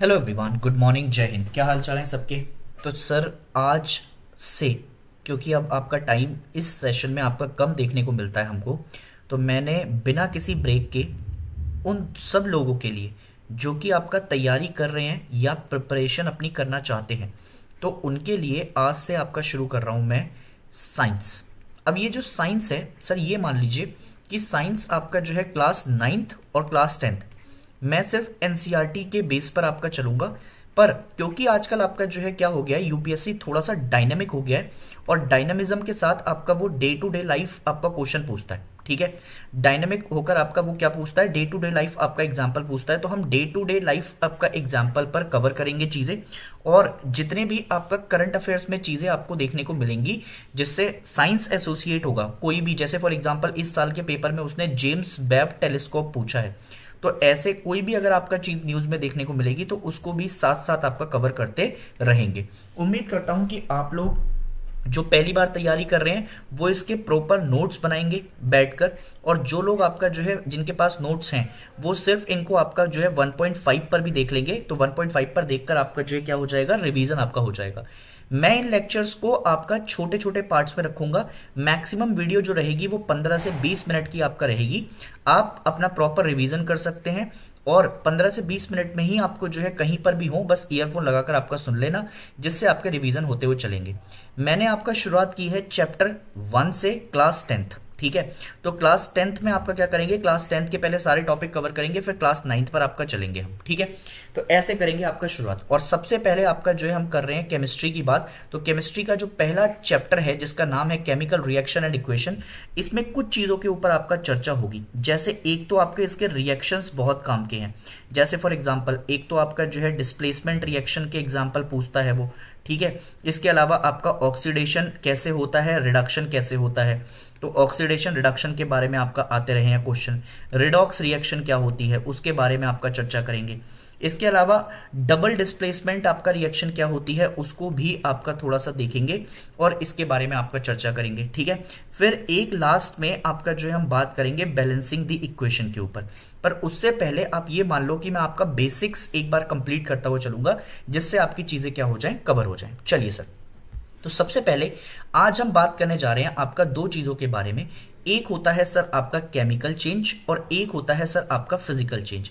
Hello everyone good morning जय हिंद क्या हाल चाल है सबके तो सर आज से क्योंकि अब आपका टाइम इस सेशन में आपका कम देखने को मिलता है हमको तो मैंने बिना किसी ब्रेक के उन सब लोगों के लिए जो कि आपका तैयारी कर रहे हैं या प्रिपरेशन अपनी करना चाहते हैं तो उनके लिए आज से आपका शुरू कर रहा हूँ मैं साइंस अब ये जो साइंस है सर ये मान लीजिए कि साइंस आपका जो है क्लास नाइन्थ और क्लास टेंथ मैं सिर्फ एनसीईआरटी e के बेस पर आपका चलूंगा पर क्योंकि आजकल आपका जो है क्या हो गया है यूपीएससी थोड़ा सा डायनेमिक हो गया है और डायनेमिज्म के साथ आपका वो डे टू डे लाइफ आपका क्वेश्चन पूछता है ठीक है डायनेमिक होकर आपका वो क्या पूछता है डे टू डे लाइफ आपका एग्जाम्पल पूछता है तो हम डे टू डे लाइफ आपका एग्जाम्पल पर कवर करेंगे चीज़ें और जितने भी आपका करंट अफेयर्स में चीज़ें आपको देखने को मिलेंगी जिससे साइंस एसोसिएट होगा कोई भी जैसे फॉर एग्जाम्पल इस साल के पेपर में उसने जेम्स बैब टेलीस्कोप पूछा है तो ऐसे कोई भी अगर आपका चीज़ न्यूज़ में देखने को मिलेगी तो उसको भी साथ साथ आपका कवर करते रहेंगे उम्मीद करता हूं कि आप लोग जो पहली बार तैयारी कर रहे हैं वो इसके प्रॉपर नोट्स बनाएंगे बैठकर और जो लोग आपका जो है जिनके पास नोट्स हैं वो सिर्फ इनको आपका जो है 1.5 पर भी देख लेंगे तो 1.5 पर देखकर आपका जो है क्या हो जाएगा रिवीजन आपका हो जाएगा मैं इन लेक्चर्स को आपका छोटे छोटे पार्ट्स में रखूंगा मैक्सिमम वीडियो जो रहेगी वो 15 से 20 मिनट की आपका रहेगी आप अपना प्रॉपर रिवीजन कर सकते हैं और 15 से 20 मिनट में ही आपको जो है कहीं पर भी हो बस ईयरफोन लगाकर आपका सुन लेना जिससे आपके रिवीजन होते हुए चलेंगे मैंने आपका शुरुआत की है चैप्टर वन से क्लास टेंथ ठीक है तो क्लास टेंथ में आपका क्या करेंगे क्लास टेंथ के पहले सारे टॉपिक कवर करेंगे फिर क्लास नाइन्थ पर आपका चलेंगे हम ठीक है तो ऐसे करेंगे आपका शुरुआत और सबसे पहले आपका जो है हम कर रहे हैं केमिस्ट्री की बात तो केमिस्ट्री का जो पहला चैप्टर है जिसका नाम है केमिकल रिएक्शन एंड इक्वेशन इसमें कुछ चीज़ों के ऊपर आपका चर्चा होगी जैसे एक तो आपके इसके रिएक्शन बहुत काम के हैं जैसे फॉर एग्जाम्पल एक तो आपका जो है डिस्प्लेसमेंट रिएक्शन के एग्जाम्पल पूछता है वो ठीक है इसके अलावा आपका ऑक्सीडेशन कैसे होता है रिडक्शन कैसे होता है तो ऑक्सीडेशन रिडक्शन के बारे में आपका आते रहे हैं क्वेश्चन रिडॉक्स रिएक्शन क्या होती है उसके बारे में आपका चर्चा करेंगे इसके अलावा डबल डिस्प्लेसमेंट आपका रिएक्शन क्या होती है उसको भी आपका थोड़ा सा देखेंगे और इसके बारे में आपका चर्चा करेंगे ठीक है फिर एक लास्ट में आपका जो है हम बात करेंगे बैलेंसिंग द इक्वेशन के ऊपर पर उससे पहले आप ये मान लो कि मैं आपका बेसिक्स एक बार कंप्लीट करता हुआ चलूंगा जिससे आपकी चीज़ें क्या हो जाएं कवर हो जाएं चलिए सर तो सबसे पहले आज हम बात करने जा रहे हैं आपका दो चीज़ों के बारे में एक होता है सर आपका केमिकल चेंज और एक होता है सर आपका फिजिकल चेंज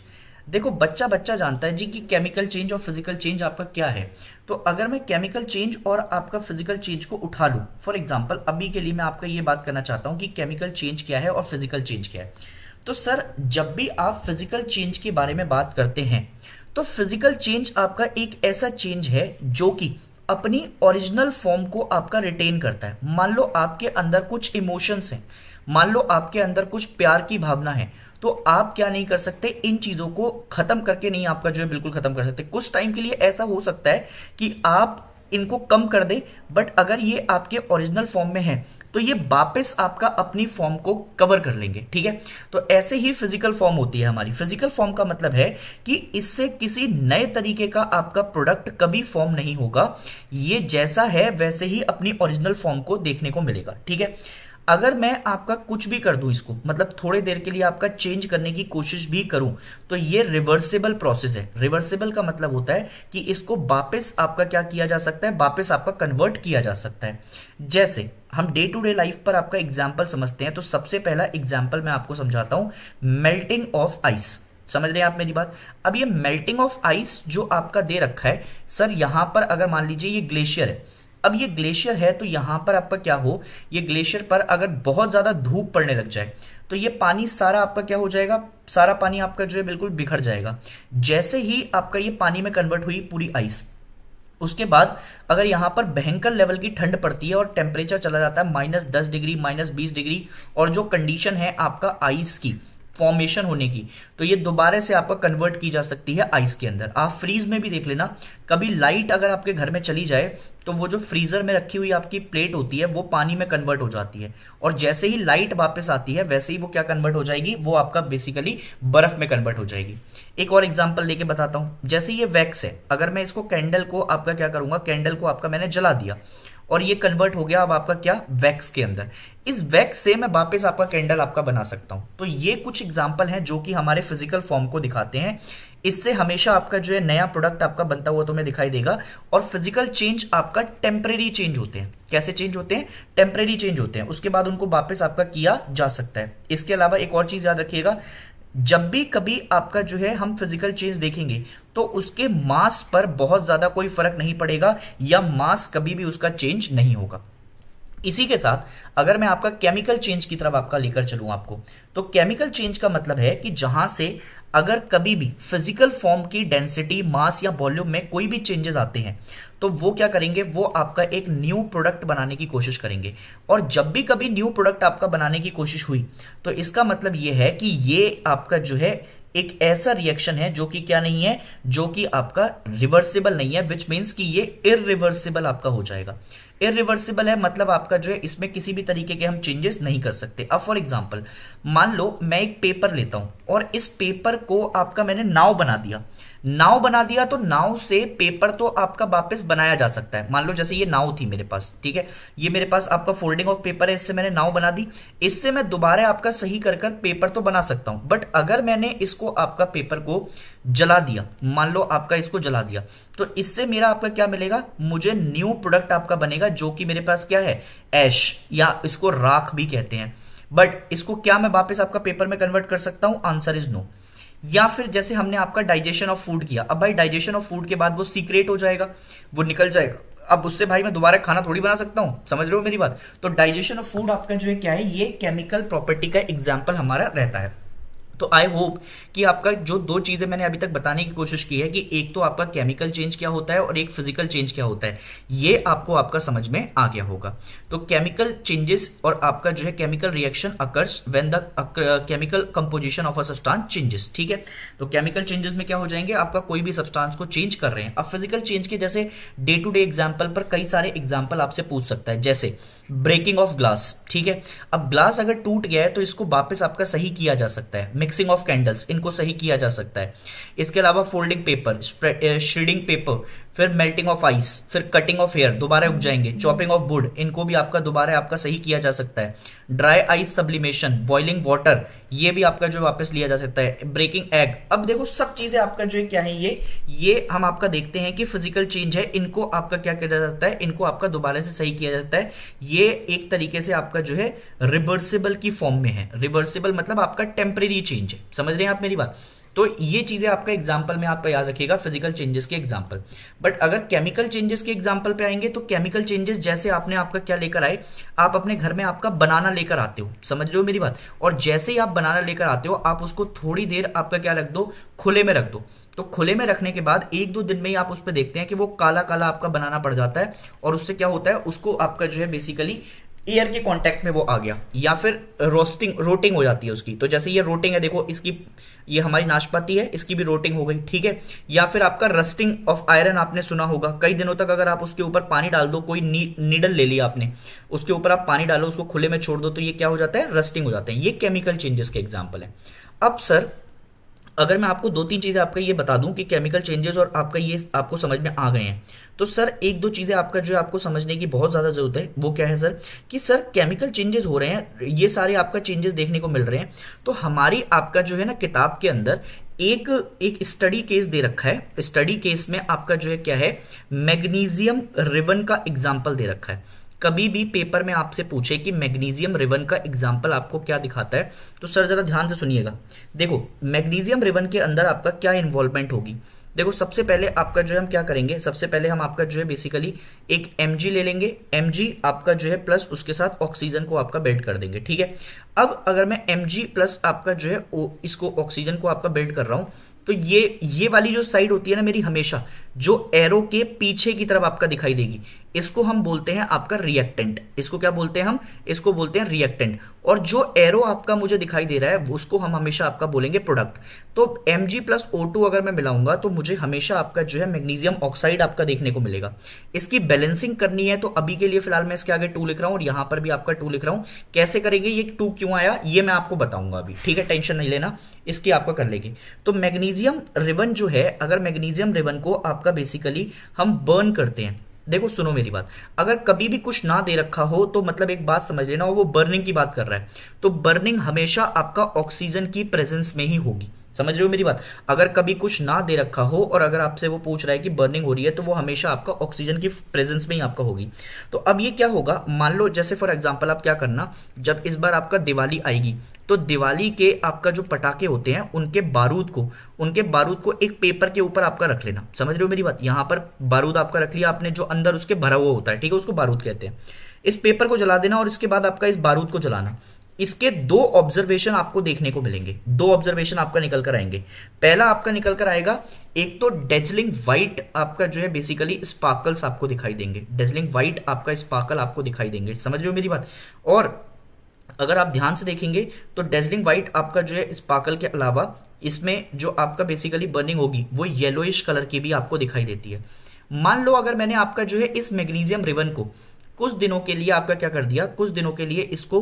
देखो बच्चा बच्चा जानता है जी कि केमिकल चेंज और फिजिकल चेंज आपका क्या है तो अगर मैं केमिकल चेंज और आपका फिजिकल चेंज को उठा लूं फॉर एग्जाम्पल अभी के लिए मैं आपका ये बात करना चाहता हूं कि केमिकल चेंज क्या है और फिजिकल चेंज क्या है तो सर जब भी आप फिजिकल चेंज के बारे में बात करते हैं तो फिजिकल चेंज आपका एक ऐसा चेंज है जो कि अपनी ओरिजिनल फॉर्म को आपका रिटेन करता है मान लो आपके अंदर कुछ इमोशंस हैं मान लो आपके अंदर कुछ प्यार की भावना है तो आप क्या नहीं कर सकते इन चीज़ों को ख़त्म करके नहीं आपका जो है बिल्कुल ख़त्म कर सकते कुछ टाइम के लिए ऐसा हो सकता है कि आप इनको कम कर दे बट अगर ये आपके ओरिजिनल फॉर्म में है तो ये वापस आपका अपनी फॉर्म को कवर कर लेंगे ठीक है तो ऐसे ही फिजिकल फॉर्म होती है हमारी फिजिकल फॉर्म का मतलब है कि इससे किसी नए तरीके का आपका प्रोडक्ट कभी फॉर्म नहीं होगा ये जैसा है वैसे ही अपनी ओरिजिनल फॉर्म को देखने को मिलेगा ठीक है अगर मैं आपका कुछ भी कर दूं इसको मतलब थोड़े देर के लिए आपका चेंज करने की कोशिश भी करूं तो ये रिवर्सिबल प्रोसेस है रिवर्सिबल का मतलब होता है कि इसको वापस आपका क्या किया जा सकता है वापस आपका कन्वर्ट किया जा सकता है जैसे हम डे टू डे लाइफ पर आपका एग्जाम्पल समझते हैं तो सबसे पहला एग्जाम्पल मैं आपको समझाता हूं मेल्टिंग ऑफ आइस समझ रहे हैं आप मेरी बात अब ये मेल्टिंग ऑफ आइस जो आपका दे रखा है सर यहां पर अगर मान लीजिए ये ग्लेशियर है अब ये ग्लेशियर है तो यहां पर आपका क्या हो ये ग्लेशियर पर अगर बहुत ज़्यादा धूप पड़ने लग जाए तो ये पानी सारा आपका क्या हो जाएगा सारा पानी आपका जो है बिल्कुल बिखर जाएगा जैसे ही आपका ये पानी में कन्वर्ट हुई पूरी आइस उसके बाद अगर यहां पर भयंकर लेवल की ठंड पड़ती है और टेम्परेचर चला जाता है माइनस दस डिग्री माइनस बीस डिग्री और जो कंडीशन है आपका आइस की फॉर्मेशन होने की तो ये दोबारा से आपका कन्वर्ट की जा सकती है आइस के अंदर आप फ्रीज में भी देख लेना कभी लाइट अगर आपके घर में चली जाए तो वो जो फ्रीज़र में रखी हुई आपकी प्लेट होती है वो पानी में कन्वर्ट हो जाती है और जैसे ही लाइट वापस आती है वैसे ही वो क्या कन्वर्ट हो जाएगी वो आपका बेसिकली बर्फ़ में कन्वर्ट हो जाएगी एक और एग्जाम्पल लेके बताता हूँ जैसे ये वैक्स है अगर मैं इसको कैंडल को आपका क्या करूंगा कैंडल को आपका मैंने जला दिया और ये कन्वर्ट हो गया अब आपका क्या वैक्स के अंदर इस वैक्स से मैं वापस आपका कैंडल आपका बना सकता हूं तो ये कुछ एग्जाम्पल हैं जो कि हमारे फिजिकल फॉर्म को दिखाते हैं इससे हमेशा आपका जो है नया प्रोडक्ट आपका बनता हुआ तो मैं दिखाई देगा और फिजिकल चेंज आपका टेम्परेरी चेंज होते हैं कैसे चेंज होते हैं टेम्परेरी चेंज होते हैं उसके बाद उनको वापस आपका किया जा सकता है इसके अलावा एक और चीज़ याद रखिएगा जब भी कभी आपका जो है हम फिजिकल चेंज देखेंगे तो उसके मास पर बहुत ज़्यादा कोई फर्क नहीं पड़ेगा या मास कभी भी उसका चेंज नहीं होगा इसी के साथ अगर मैं आपका केमिकल चेंज की तरफ आपका लेकर चलूं आपको तो केमिकल चेंज का मतलब है कि जहां से अगर कभी भी फिजिकल फॉर्म की डेंसिटी मास या वॉल्यूम में कोई भी चेंजेस आते हैं तो वो क्या करेंगे वो आपका एक न्यू प्रोडक्ट बनाने की कोशिश करेंगे और जब भी कभी न्यू प्रोडक्ट आपका बनाने की कोशिश हुई तो इसका मतलब ये है कि ये आपका जो है एक ऐसा रिएक्शन है जो कि क्या नहीं है जो कि आपका रिवर्सिबल नहीं है विच मीन्स कि ये इरिवर्सिबल आपका हो जाएगा इरिवर्सिबल है मतलब आपका जो है इसमें किसी भी तरीके के हम चेंजेस नहीं कर सकते अब फॉर एग्जाम्पल मान लो मैं एक पेपर लेता हूं और इस पेपर को आपका मैंने नाव बना दिया नाव बना दिया तो नाव से पेपर तो आपका वापस बनाया जा सकता है मान लो जैसे ये नाव थी मेरे पास ठीक है ये मेरे पास आपका फोल्डिंग ऑफ पेपर है इससे मैंने नाव बना दी इससे मैं दोबारा आपका सही कर कर पेपर तो बना सकता हूं बट अगर मैंने इसको आपका पेपर को जला दिया मान लो आपका इसको जला दिया तो इससे मेरा आपका क्या मिलेगा मुझे न्यू प्रोडक्ट आपका बनेगा जो कि मेरे पास क्या है ऐश या इसको राख भी कहते हैं बट इसको क्या मैं वापस आपका पेपर में कन्वर्ट कर सकता हूं आंसर इज नो no. या फिर जैसे हमने आपका डाइजेशन ऑफ फूड किया अब भाई डाइजेशन ऑफ फूड के बाद वो सीक्रेट हो जाएगा वो निकल जाएगा अब उससे भाई मैं दोबारा खाना थोड़ी बना सकता हूँ समझ रहे हो मेरी बात तो डाइजेशन ऑफ फूड आपका जो है क्या है ये केमिकल प्रॉपर्टी का एग्जाम्पल हमारा रहता है तो आई होप कि आपका जो दो चीज़ें मैंने अभी तक बताने की कोशिश की है कि एक तो आपका केमिकल चेंज क्या होता है और एक फिजिकल चेंज क्या होता है ये आपको आपका समझ में आ गया होगा तो केमिकल चेंजेस और आपका जो है chemical reaction occurs when the chemical composition of a substance changes ठीक है तो केमिकल चेंजेस में क्या हो जाएंगे आपका कोई भी सब्सटांस को चेंज कर रहे हैं अब फिजिकल चेंज के जैसे डे टू डे एग्जाम्पल पर कई सारे एग्जाम्पल आपसे पूछ सकता है जैसे ब्रेकिंग ऑफ ग्लास ठीक है अब ग्लास अगर टूट गया है तो इसको वापस आपका सही किया जा सकता है मिक्सिंग ऑफ कैंडल्स इनको सही किया जा सकता है इसके अलावा फोल्डिंग पेपर श्रीडिंग पेपर फिर मेल्टिंग ऑफ आइस फिर कटिंग ऑफ हेयर दोबारा उग जाएंगे चॉपिंग ऑफ वुड इनको भी आपका दोबारा आपका सही किया जा सकता है dry ice sublimation boiling water ये भी आपका जो वापस लिया जा सकता है ब्रेकिंग एग अब देखो सब चीजें आपका जो क्या है ये ये हम आपका देखते हैं कि फिजिकल चेंज है इनको आपका क्या किया जा सकता है इनको आपका दोबारा से सही किया जाता है ये एक तरीके से आपका जो है रिवर्सिबल की फॉर्म में है रिवर्सिबल मतलब आपका टेम्परेरी चेंज है समझ रहे हैं आप मेरी बात तो ये चीज़ें आपका एग्जाम्पल में आपका याद रखिएगा फिजिकल चेंजेस के एग्जाम्पल बट अगर केमिकल चेंजेस के एग्जाम्पल पे आएंगे तो केमिकल चेंजेस जैसे आपने आपका क्या लेकर आए आप अपने घर में आपका बनाना लेकर आते हो समझ रहे हो मेरी बात और जैसे ही आप बनाना लेकर आते हो आप उसको थोड़ी देर आपका क्या रख दो खुले में रख दो तो खुले में रखने के बाद एक दो दिन में ही आप उस पर देखते हैं कि वो काला काला आपका बनाना पड़ जाता है और उससे क्या होता है उसको आपका जो है बेसिकली एयर के कांटेक्ट में वो आ गया या फिर रोस्टिंग रोटिंग हो जाती है उसकी तो जैसे ये रोटिंग है देखो इसकी ये हमारी नाशपाती है इसकी भी रोटिंग हो गई ठीक है या फिर आपका रस्टिंग ऑफ आयरन आपने सुना होगा कई दिनों तक अगर आप उसके ऊपर पानी डाल दो कोई नी, नीडल ले लिया आपने उसके ऊपर आप पानी डालो उसको खुले में छोड़ दो तो ये क्या हो जाता है रस्टिंग हो जाता है ये केमिकल चेंजेस के एग्जाम्पल है अब सर अगर मैं आपको दो तीन चीज़ें आपका ये बता दूं कि केमिकल चेंजेस और आपका ये आपको समझ में आ गए हैं तो सर एक दो चीज़ें आपका जो है आपको समझने की बहुत ज़्यादा ज़रूरत है वो क्या है सर कि सर केमिकल चेंजेस हो रहे हैं ये सारे आपका चेंजेस देखने को मिल रहे हैं तो हमारी आपका जो है ना किताब के अंदर एक एक स्टडी केस दे रखा है स्टडी केस में आपका जो है क्या है मैग्नीजियम रिवन का एग्जाम्पल दे रखा है कभी भी पेपर में आपसे पूछे कि मैग्नीशियम रिबन का एग्जाम्पल आपको क्या दिखाता है तो सर ज़रा ध्यान से सुनिएगा देखो मैग्नीशियम रिबन के अंदर आपका क्या इन्वॉल्वमेंट होगी देखो सबसे पहले आपका जो है हम क्या करेंगे सबसे पहले हम आपका जो है बेसिकली एक एम ले लेंगे एम आपका जो है प्लस उसके साथ ऑक्सीजन को आपका बेल्ट कर देंगे ठीक है अब अगर मैं एम प्लस आपका जो है ओ, इसको ऑक्सीजन को आपका बेल्ट कर रहा हूँ तो ये ये वाली जो साइड होती है ना मेरी हमेशा जो एरो के पीछे की तरफ आपका दिखाई देगी इसको हम बोलते हैं आपका रिएक्टेंट इसको क्या बोलते हैं हम इसको बोलते हैं रिएक्टेंट और जो एरो आपका मुझे दिखाई दे रहा है उसको हम हमेशा आपका बोलेंगे प्रोडक्ट तो M G plus O two अगर मैं मिलाऊंगा तो मुझे हमेशा आपका जो है मैग्नीशियम ऑक्साइड आपका देखने को मिलेगा इसकी बैलेंसिंग करनी है तो अभी के लिए फिलहाल मैं इसके आगे टू लिख रहा हूँ और यहाँ पर भी आपका टू लिख रहा हूँ कैसे करेंगे ये टू क्यों आया ये मैं आपको बताऊंगा अभी ठीक है टेंशन नहीं लेना इसकी आपका कर लेगी तो मैग्नीशियम रिबन जो है अगर मैग्नीशियम रिबन को आपका बेसिकली हम बर्न करते हैं देखो सुनो मेरी बात अगर कभी भी कुछ ना दे रखा हो तो मतलब एक बात समझ लेना वो बर्निंग की बात कर रहा है तो बर्निंग हमेशा आपका ऑक्सीजन की प्रेजेंस में ही होगी समझ रहे हो मेरी बात अगर कभी कुछ ना दे रखा हो और अगर आपसे वो पूछ रहा है कि बर्निंग हो रही है तो वो हमेशा आपका ऑक्सीजन की प्रेजेंस में ही आपका होगी तो अब ये क्या होगा मान लो जैसे फॉर एग्जांपल आप क्या करना जब इस बार आपका दिवाली आएगी तो दिवाली के आपका जो पटाखे होते हैं उनके बारूद को उनके बारूद को एक पेपर के ऊपर आपका रख लेना समझ रहे हो मेरी बात यहाँ पर बारूद आपका रख लिया आपने जो अंदर उसके भरा हुआ होता है ठीक है उसको बारूद कहते हैं इस पेपर को जला देना और इसके बाद आपका इस बारूद को जलाना इसके दो ऑब्जर्वेशन आपको देखने को मिलेंगे दो ऑब्जर्वेशन आपका निकल कर आएंगे पहला आपका निकल कर आएगा एक तो डेजलिंग व्हाइट आपका जो है बेसिकली स्पार्कल्स आपको दिखाई देंगे डेजलिंग व्हाइट आपका स्पार्कल आपको दिखाई देंगे समझ रहे हो मेरी बात और अगर आप ध्यान से देखेंगे तो डेजलिंग व्हाइट आपका जो है स्पार्कल के अलावा इसमें जो आपका बेसिकली बर्निंग होगी वो येलोइश कलर की भी आपको दिखाई देती है मान लो अगर मैंने आपका जो है इस मैग्नीशियम रिबन को कुछ दिनों के लिए आपका क्या कर दिया कुछ दिनों के लिए इसको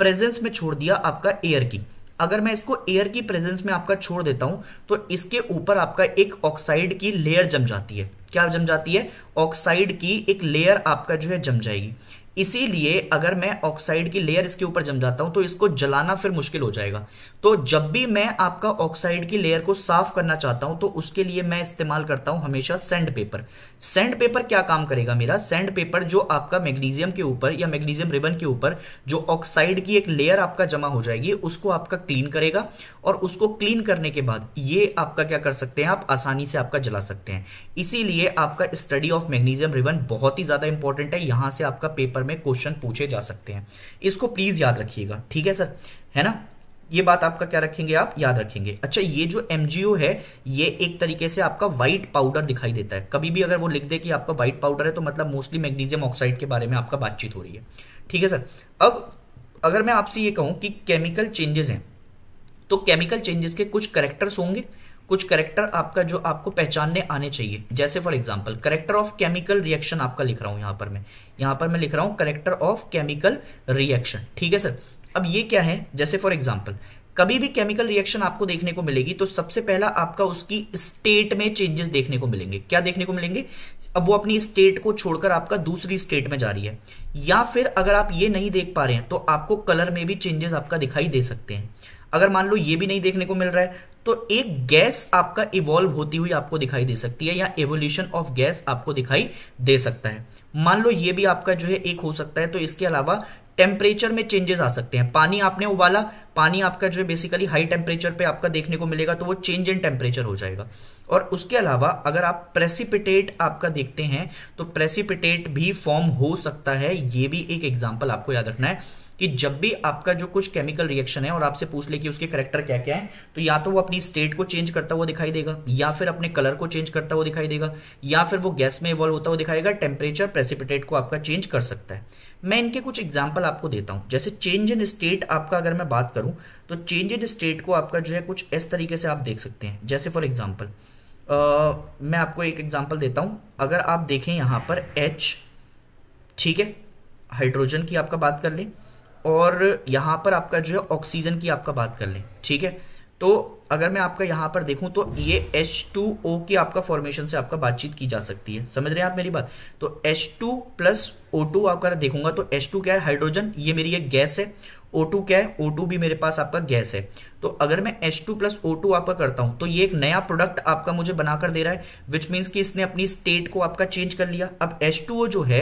प्रेजेंस में छोड़ दिया आपका एयर की अगर मैं इसको एयर की प्रेजेंस में आपका छोड़ देता हूं तो इसके ऊपर आपका एक ऑक्साइड की लेयर जम जाती है क्या जम जाती है ऑक्साइड की एक लेयर आपका जो है जम जाएगी इसीलिए अगर मैं ऑक्साइड की लेयर इसके ऊपर जम जाता हूं तो इसको जलाना फिर मुश्किल हो जाएगा तो जब भी मैं आपका ऑक्साइड की लेयर को साफ करना चाहता हूं तो उसके लिए मैं इस्तेमाल करता हूं हमेशा सेंड पेपर सेंड पेपर क्या काम करेगा मेरा सेंड पेपर जो आपका मैग्नीजियम के ऊपर या मैग्नीजियम रिबन के ऊपर जो ऑक्साइड की एक लेयर आपका जमा हो जाएगी उसको आपका क्लीन करेगा और उसको क्लीन करने के बाद ये आपका क्या कर सकते हैं आप आसानी से आपका जला सकते हैं इसीलिए आपका स्टडी ऑफ मैग्नीजियम रिबन बहुत ही ज़्यादा इंपॉर्टेंट है यहां से आपका पेपर में क्वेश्चन पूछे जा सकते हैं इसको प्लीज़ याद रखिएगा ठीक है सर है ना ये बात आपका क्या रखेंगे आप याद रखेंगे अच्छा ये जो एम है ये एक तरीके से आपका व्हाइट पाउडर दिखाई देता है कभी भी अगर वो लिख दे कि आपका व्हाइट पाउडर है तो मतलब मोस्टली मैग्नीशियम ऑक्साइड के बारे में आपका बातचीत हो रही है ठीक है सर अब अगर मैं आपसे ये कहूं कि केमिकल चेंजेस हैं तो केमिकल चेंजेस के कुछ करेक्टर्स होंगे कुछ करेक्टर आपका जो आपको पहचानने आने चाहिए जैसे for example character of chemical reaction आपका लिख रहा हूं यहां पर मैं यहाँ पर मैं लिख रहा हूँ करेक्टर ऑफ केमिकल रिएक्शन ठीक है सर अब ये क्या है जैसे फॉर एग्जाम्पल कभी भी केमिकल रिएक्शन आपको देखने को मिलेगी तो सबसे पहला आपका उसकी स्टेट में चेंजेस देखने को मिलेंगे क्या देखने को मिलेंगे अब वो अपनी स्टेट को छोड़कर आपका दूसरी स्टेट में जा रही है या फिर अगर आप ये नहीं देख पा रहे हैं तो आपको कलर में भी चेंजेस आपका दिखाई दे सकते हैं अगर मान लो ये भी नहीं देखने को मिल रहा है तो एक गैस आपका इवॉल्व होती हुई आपको दिखाई दे सकती है या एवोल्यूशन ऑफ गैस आपको दिखाई दे सकता है मान लो ये भी आपका जो है एक हो सकता है तो इसके अलावा टेम्परेचर में चेंजेस आ सकते हैं पानी आपने उबाला पानी आपका जो है बेसिकली हाई टेम्परेचर पे आपका देखने को मिलेगा तो वो चेंज इन टेम्परेचर हो जाएगा और उसके अलावा अगर आप प्रेसिपिटेट आपका देखते हैं तो प्रेसिपिटेट भी फॉर्म हो सकता है ये भी एक एग्जाम्पल आपको याद रखना है कि जब भी आपका जो कुछ केमिकल रिएक्शन है और आपसे पूछ ले कि उसके करेक्टर क्या क्या है तो या तो वो अपनी स्टेट को चेंज करता हुआ दिखाई देगा या फिर अपने कलर को चेंज करता हुआ दिखाई देगा या फिर वो गैस में इवॉल्व होता हुआ दिखाएगा टेम्परेचर प्रेसिपिटेट को आपका चेंज कर सकता है मैं इनके कुछ एग्जाम्पल आपको देता हूँ जैसे चेंज इन स्टेट आपका अगर मैं बात करूँ तो चेंज इन स्टेट को आपका जो है कुछ इस तरीके से आप देख सकते हैं जैसे फॉर एग्जाम्पल मैं आपको एक एग्जाम्पल देता हूँ अगर आप देखें यहाँ पर एच ठीक है हाइड्रोजन की आपका बात कर लें और यहाँ पर आपका जो है ऑक्सीजन की आपका बात कर लें ठीक है तो अगर मैं आपका यहाँ पर देखूँ तो ये एच टू ओ की आपका फॉर्मेशन से आपका बातचीत की जा सकती है समझ रहे हैं आप मेरी बात तो H two plus O two आपका देखूंगा तो एच टू क्या है हाइड्रोजन ये मेरी एक गैस है ओ टू क्या है ओ टू भी मेरे पास आपका गैस है तो अगर मैं H two plus O two आपका करता हूं तो ये एक नया प्रोडक्ट आपका मुझे बनाकर दे रहा है विच मीन्स कि इसने अपनी स्टेट को आपका चेंज कर लिया अब एच टू ओ जो है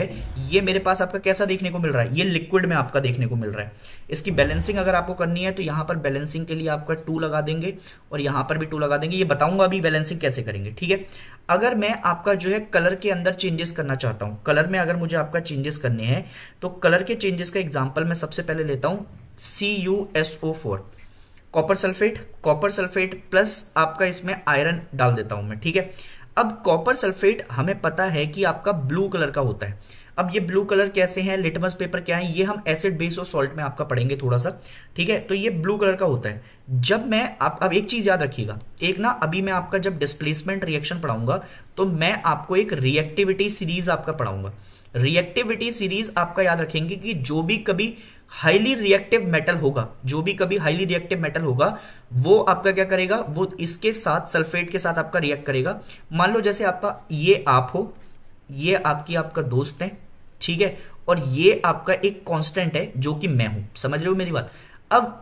ये मेरे पास आपका कैसा देखने को मिल रहा है ये लिक्विड में आपका देखने को मिल रहा है इसकी बैलेंसिंग अगर आपको करनी है तो यहाँ पर बैलेंसिंग के लिए आपका टू लगा देंगे और यहाँ पर भी टू लगा देंगे ये बताऊंगा अभी बैलेंसिंग कैसे करेंगे ठीक है अगर मैं आपका जो है कलर के अंदर चेंजेस करना चाहता हूँ कलर में अगर मुझे आपका चेंजेस करने हैं तो कलर के चेंजेस का एग्जाम्पल मैं सबसे पहले लेता हूँ C U S O four copper sulphate copper sulphate plus आपका इसमें आयरन डाल देता हूं मैं ठीक है अब कॉपर सल्फेट हमें पता है कि आपका ब्लू कलर का होता है अब ये ब्लू कलर कैसे हैं लिटमस पेपर क्या है ये हम एसिड बेस और सॉल्ट में आपका पढ़ेंगे थोड़ा सा ठीक है तो ये ब्लू कलर का होता है जब मैं आप अब एक चीज़ याद रखिएगा एक ना अभी मैं आपका जब डिस्प्लेसमेंट रिएक्शन पढ़ाऊंगा तो मैं आपको एक रिएक्टिविटी सीरीज आपका पढ़ाऊंगा रिएक्टिविटी सीरीज आपका याद रखेंगे कि जो भी कभी हाईली रिएक्टिव मेटल होगा जो भी कभी हाईली रिएक्टिव मेटल होगा वो आपका क्या करेगा वो इसके साथ सल्फेट के साथ आपका रिएक्ट करेगा मान लो जैसे आपका ये आप हो ये आपकी आपका दोस्त है ठीक है और ये आपका एक कांस्टेंट है जो कि मैं हूं समझ रहे हो मेरी बात अब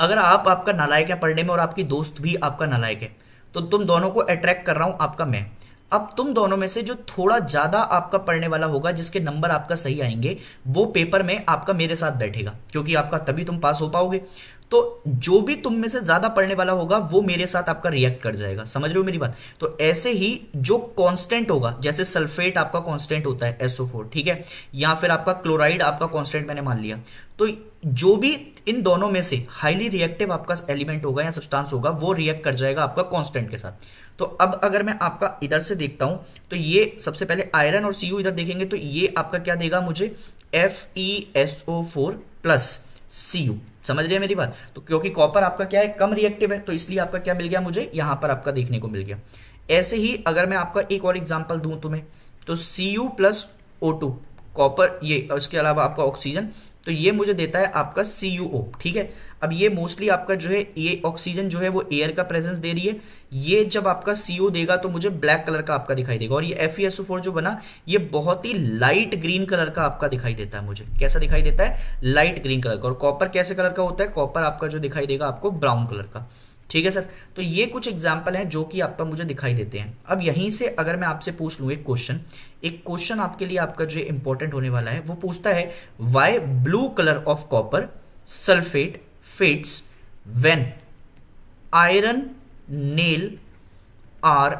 अगर आप आपका नालायक है पढ़ने में और आपकी दोस्त भी आपका नालायक है तो तुम दोनों को अट्रैक्ट कर रहा हूं आपका मैं अब तुम दोनों में से जो थोड़ा ज्यादा आपका पढ़ने वाला होगा जिसके नंबर आपका सही आएंगे वो पेपर में आपका मेरे साथ बैठेगा क्योंकि आपका तभी तुम पास हो पाओगे तो जो भी तुम में से ज्यादा पढ़ने वाला होगा वो मेरे साथ आपका रिएक्ट कर जाएगा समझ रहे हो मेरी बात तो ऐसे ही जो कांस्टेंट होगा जैसे सल्फेट आपका कांस्टेंट होता है SO4 ठीक है या फिर आपका क्लोराइड आपका कांस्टेंट मैंने मान लिया तो जो भी इन दोनों में से हाईली रिएक्टिव आपका एलिमेंट होगा या सब्सटांस होगा वो रिएक्ट कर जाएगा आपका कॉन्स्टेंट के साथ तो अब अगर मैं आपका इधर से देखता हूं तो ये सबसे पहले आयरन और सी इधर देखेंगे तो ये आपका क्या देगा मुझे F E S O four plus C U समझ रहे हैं मेरी बात तो क्योंकि कॉपर आपका क्या है कम रिएक्टिव है तो इसलिए आपका क्या मिल गया मुझे यहां पर आपका देखने को मिल गया ऐसे ही अगर मैं आपका एक और एग्जाम्पल दू तुम्हें तो C U plus O two copper ये उसके अलावा आपका ऑक्सीजन तो ये मुझे देता है आपका सी ठीक है अब ये मोस्टली आपका जो है ये ऑक्सीजन जो है वो एयर का प्रेजेंस दे रही है ये जब आपका सी देगा तो मुझे ब्लैक कलर का आपका दिखाई देगा और ये एफ e जो बना ये बहुत ही लाइट ग्रीन कलर का आपका दिखाई देता है मुझे कैसा दिखाई देता है लाइट ग्रीन कलर का और कॉपर कैसे कलर का होता है कॉपर आपका जो दिखाई देगा आपको ब्राउन कलर का ठीक है सर तो ये कुछ एग्जाम्पल हैं जो कि आपका मुझे दिखाई देते हैं अब यहीं से अगर मैं आपसे पूछ लूँ एक क्वेश्चन एक क्वेश्चन आपके लिए आपका जो इंपॉर्टेंट होने वाला है वो पूछता है why blue colour of copper sulphate fades when iron nail are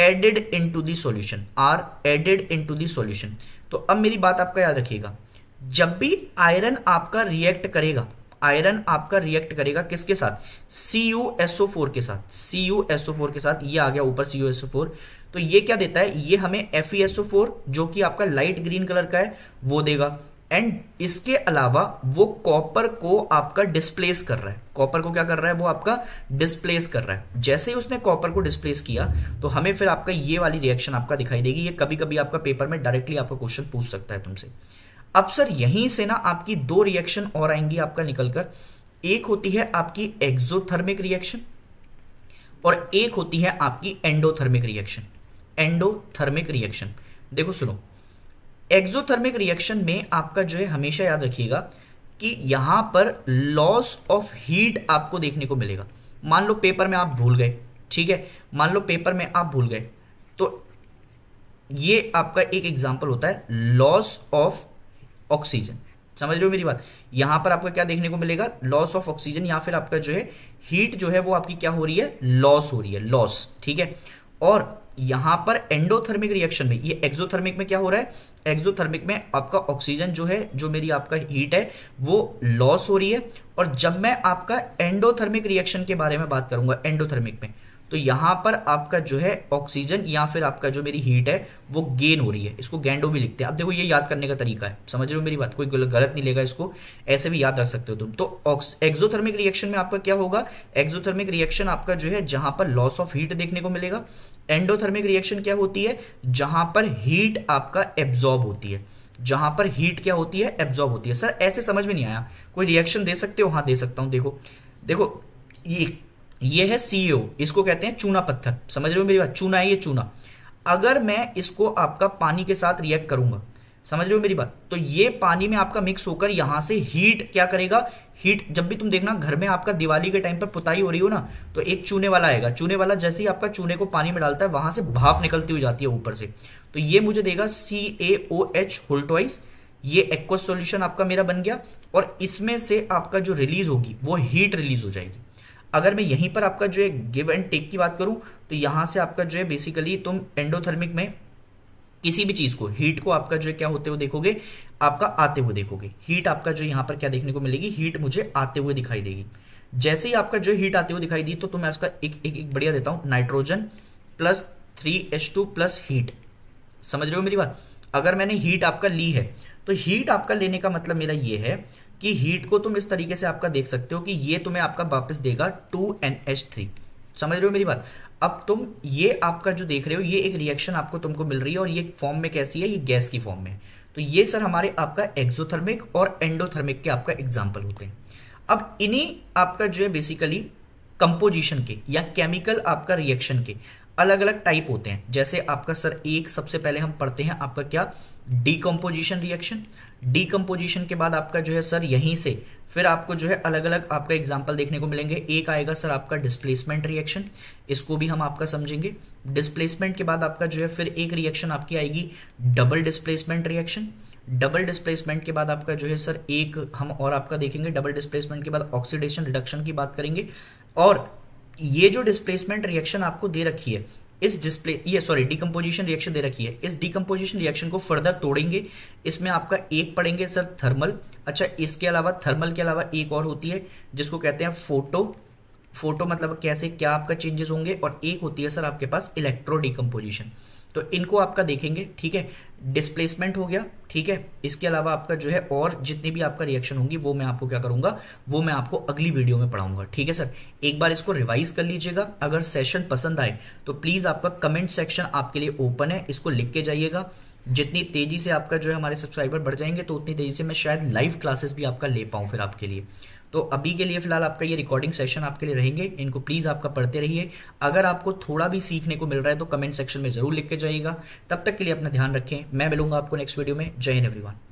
added into solution are added into solution तो अब मेरी बात आपका याद रखिएगा जब भी आयरन आपका रिएक्ट करेगा आयरन आपका रिएक्ट करेगा किसके साथ CuSO4 के साथ CuSO4 के साथ ये आ गया ऊपर CuSO4 तो ये क्या देता है ये हमें FeSO4 जो कि आपका लाइट ग्रीन कलर का है वो देगा एंड इसके अलावा वो कॉपर को आपका डिस्प्लेस कर रहा है कॉपर को क्या कर रहा है वो आपका डिस्प्लेस कर रहा है जैसे ही उसने कॉपर को डिस्प्लेस किया तो हमें फिर आपका ये वाली रिएक्शन आपका दिखाई देगी ये कभी कभी आपका पेपर में डायरेक्टली आपका क्वेश्चन पूछ सकता है तुमसे अब सर यहीं से ना आपकी दो रिएक्शन और आएंगी आपका निकलकर एक होती है आपकी एक्जोथर्मिक रिएक्शन और एक होती है आपकी एंडोथर्मिक रिएक्शन एंडोथर्मिक रिएक्शन देखो सुनो एक्जोथर्मिक रिएक्शन में आपका जो है हमेशा याद रखिएगा कि यहां पर लॉस ऑफ हीट आपको देखने को मिलेगा मान लो पेपर में आप भूल गए ठीक है मान लो पेपर में आप भूल गए तो ये आपका एक एग्जाम्पल होता है लॉस ऑफ ऑक्सीजन समझ रहे हो मेरी बात यहां पर आपका क्या देखने को मिलेगा लॉस ऑफ ऑक्सीजन या फिर आपका जो है हीट जो है वो आपकी क्या हो रही है लॉस हो रही है लॉस ठीक है और यहां पर एंडोथर्मिक रिएक्शन में ये एक्सोथर्मिक में क्या हो रहा है एक्सोथर्मिक में आपका ऑक्सीजन जो है जो मेरी आपका हीट है वो लॉस हो रही है और जब मैं आपका एंडोथर्मिक रिएक्शन के बारे में बात करूंगा एंडोथर्मिक में तो यहां पर आपका जो है ऑक्सीजन या फिर आपका जो मेरी हीट है वो गेन हो रही है इसको गैंडो भी लिखते हैं अब देखो ये याद करने का तरीका है समझ रहे हो मेरी बात कोई गलत नहीं लेगा इसको ऐसे भी याद रख सकते हो तुम तो एक्सोथर्मिक रिएक्शन में आपका क्या होगा एक्जोथर्मिक रिएक्शन आपका जो है जहां पर लॉस ऑफ हीट देखने को मिलेगा एंडोथर्मिक रिएक्शन क्या होती है जहां पर हीट आपका एब्जॉर्ब होती है जहां पर हीट क्या होती है एब्जॉर्ब होती है सर ऐसे समझ में नहीं आया कोई रिएक्शन दे सकते हो हाँ दे सकता हूं देखो देखो ये ये है सीओ e इसको कहते हैं चूना पत्थर समझ रहे हो मेरी बात चूना है ये चूना अगर मैं इसको आपका पानी के साथ रिएक्ट करूंगा समझ रहे हो मेरी बात तो ये पानी में आपका मिक्स होकर यहां से हीट क्या करेगा हीट जब भी तुम देखना घर में आपका दिवाली के टाइम पर पुताई हो रही हो ना तो एक चूने वाला आएगा चूने वाला जैसे ही आपका चूने को पानी में डालता है वहां से भाप निकलती हुई जाती है ऊपर से तो ये मुझे देगा सी ए ओ एच होल्टोइस ये एक्वा सोल्यूशन आपका मेरा बन गया और इसमें से आपका जो रिलीज होगी वो हीट रिलीज हो जाएगी अगर मैं यहीं पर आपका जो है गिव एंड टेक की बात करूं तो यहां से आपका जो है बेसिकली तुम एंडोथर्मिक में किसी भी चीज़ को हीट को आपका जो है क्या होते हुए देखोगे आपका आते हुए देखोगे हीट आपका जो यहां पर क्या देखने को मिलेगी हीट मुझे आते हुए दिखाई देगी जैसे ही आपका जो हीट आते हुए दिखाई दी तो, तो मैं उसका एक एक, एक बढ़िया देता हूं nitrogen plus three H two plus heat समझ रहे हो मेरी बात अगर मैंने हीट आपका ली है तो हीट आपका लेने का मतलब मेरा ये है कि हीट को तुम इस तरीके से आपका देख सकते हो कि ये तुम्हें आपका वापस देगा टू एन एच थ्री समझ रहे हो मेरी बात अब तुम ये आपका जो देख रहे हो ये एक रिएक्शन आपको तुमको मिल रही है और ये फॉर्म में कैसी है ये गैस की फॉर्म में तो ये सर हमारे आपका एक्जोथर्मिक और एंडोथर्मिक के आपका एग्जाम्पल होते हैं अब इन्हीं आपका जो है बेसिकली कंपोजिशन के या केमिकल आपका रिएक्शन के अलग अलग टाइप होते हैं जैसे आपका सर एक सबसे पहले हम पढ़ते हैं आपका क्या डीकम्पोजिशन रिएक्शन डीकम्पोजिशन के बाद आपका जो है सर यहीं से फिर आपको जो है अलग अलग आपका एग्जाम्पल देखने को मिलेंगे एक आएगा सर आपका डिस्प्लेसमेंट रिएक्शन इसको भी हम आपका समझेंगे डिस्प्लेसमेंट के बाद आपका जो है फिर एक रिएक्शन आपकी आएगी double displacement reaction double displacement के बाद आपका जो है सर एक हम और आपका देखेंगे डबल डिस्प्लेसमेंट के बाद ऑक्सीडेशन रिडक्शन की बात करेंगे और ये जो डिस्प्लेसमेंट रिएक्शन आपको दे रखी है इस डिस्प्ले ये सॉरी डिकम्पोजिशन रिएक्शन दे रखी है इस डिकम्पोजिशन रिएक्शन को फर्दर तोड़ेंगे इसमें आपका एक पड़ेंगे सर थर्मल अच्छा इसके अलावा थर्मल के अलावा एक और होती है जिसको कहते हैं फोटो फोटो मतलब कैसे क्या आपका चेंजेस होंगे और एक होती है सर आपके पास इलेक्ट्रो डिकम्पोजिशन तो इनको आपका देखेंगे ठीक है डिस्प्लेसमेंट हो गया ठीक है इसके अलावा आपका जो है और जितनी भी आपका रिएक्शन होंगी वो मैं आपको क्या करूंगा वो मैं आपको अगली वीडियो में पढ़ाऊंगा ठीक है सर एक बार इसको रिवाइज कर लीजिएगा अगर सेशन पसंद आए तो प्लीज़ आपका कमेंट सेक्शन आपके लिए ओपन है इसको लिख के जाइएगा जितनी तेज़ी से आपका जो है हमारे सब्सक्राइबर बढ़ जाएंगे तो उतनी तेज़ी से मैं शायद लाइव क्लासेस भी आपका ले पाऊँ फिर आपके लिए तो अभी के लिए फ़िलहाल आपका ये रिकॉर्डिंग सेशन आपके लिए रहेंगे इनको प्लीज़ आपका पढ़ते रहिए अगर आपको थोड़ा भी सीखने को मिल रहा है तो कमेंट सेक्शन में ज़रूर लिख के जाइएगा तब तक के लिए अपना ध्यान रखें मैं मिलूंगा आपको नेक्स्ट वीडियो में जय हिंद एवरीवन